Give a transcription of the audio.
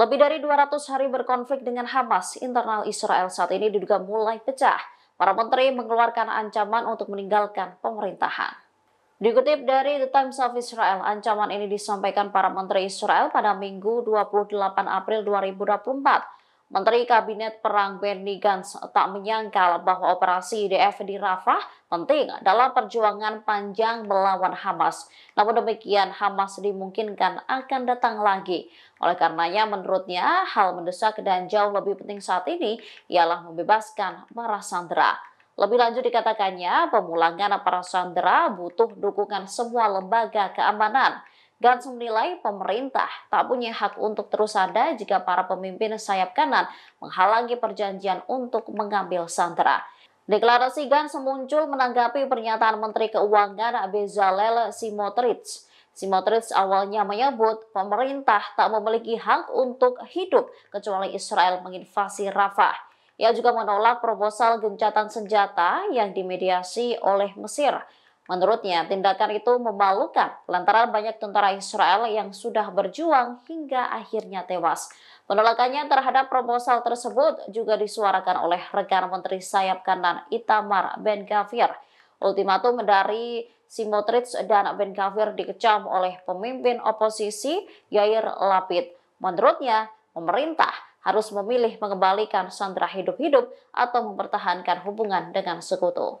Lebih dari 200 hari berkonflik dengan Hamas, internal Israel saat ini diduga mulai pecah. Para menteri mengeluarkan ancaman untuk meninggalkan pemerintahan. Dikutip dari The Times of Israel, ancaman ini disampaikan para menteri Israel pada Minggu 28 April 2024 Menteri Kabinet Perang Benny Gantz tak menyangkal bahwa operasi IDF di Rafah penting dalam perjuangan panjang melawan Hamas. Namun demikian, Hamas dimungkinkan akan datang lagi. Oleh karenanya, menurutnya hal mendesak dan jauh lebih penting saat ini ialah membebaskan para sandera. Lebih lanjut dikatakannya, pemulangan para sandera butuh dukungan semua lembaga keamanan. Gantz menilai pemerintah tak punya hak untuk terus ada jika para pemimpin sayap kanan menghalangi perjanjian untuk mengambil Sandra. Deklarasi Gantz muncul menanggapi pernyataan Menteri Keuangan Bezalel Simotrich. Simotrich awalnya menyebut pemerintah tak memiliki hak untuk hidup kecuali Israel menginvasi Rafah. Ia juga menolak proposal gencatan senjata yang dimediasi oleh Mesir. Menurutnya, tindakan itu memalukan lantaran banyak tentara Israel yang sudah berjuang hingga akhirnya tewas. Penolakannya terhadap proposal tersebut juga disuarakan oleh rekan Menteri Sayap Kanan Itamar Ben Gavir. Ultimatum dari Simotrits dan Ben Gavir dikecam oleh pemimpin oposisi Yair Lapid. Menurutnya, pemerintah harus memilih mengembalikan sandera hidup-hidup atau mempertahankan hubungan dengan sekutu.